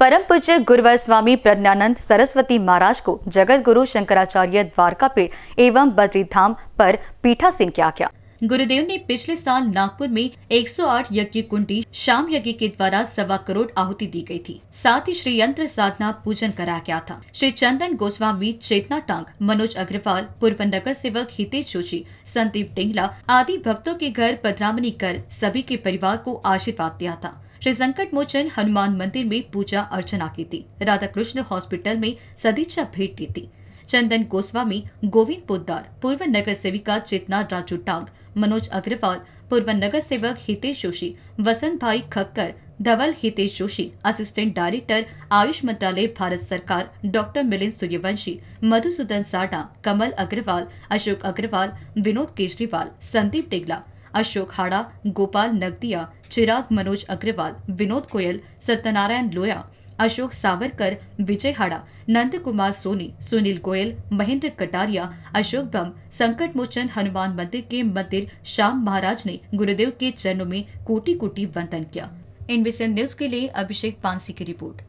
परम पूज्य गुरुवर स्वामी प्रज्ञानंद सरस्वती महाराज को जगत गुरु शंकराचार्य द्वारकापीठ एवं बद्री धाम पर पीठासीन किया गया गुरुदेव ने पिछले साल नागपुर में 108 यज्ञ कुंडी शाम यज्ञ के द्वारा सवा करोड़ आहुति दी गई थी साथ ही श्री यंत्र साधना पूजन कराया गया था श्री चंदन गोस्वामी चेतना टांग मनोज अग्रवाल पूर्व नगर सेवक हितेश जोशी संदीप टिंगला आदि भक्तों के घर पधरामणी कर सभी के परिवार को आशीर्वाद दिया था श्री संकट मोचन हनुमान मंदिर में पूजा अर्चना की थी राधा कृष्ण हॉस्पिटल में सदीक्षा भेंट की थी चंदन गोस्वामी गोविंद पोदार पूर्व नगर सेविका चेतना राजू टांग मनोज अग्रवाल पूर्व नगर सेवक हितेश जोशी वसंत भाई खक्कर धवल हितेश जोशी असिस्टेंट डायरेक्टर आयुष मंत्रालय भारत सरकार डॉक्टर मिलिंद सूर्यवंशी मधुसूदन साडा कमल अग्रवाल अशोक अग्रवाल विनोद केजरीवाल संदीप टेगला अशोक हाड़ा गोपाल नगदिया चिराग मनोज अग्रवाल विनोद गोयल सत्यनारायण लोया अशोक सावरकर विजय हाड़ा नंद कुमार सोनी सुनील गोयल महेंद्र कटारिया अशोक बम संकट मोचन हनुमान मंदिर के मंदिर श्याम महाराज ने गुरुदेव के चरणों में कोटि कोटि वंदन किया इनविसन न्यूज के लिए अभिषेक पांसी की रिपोर्ट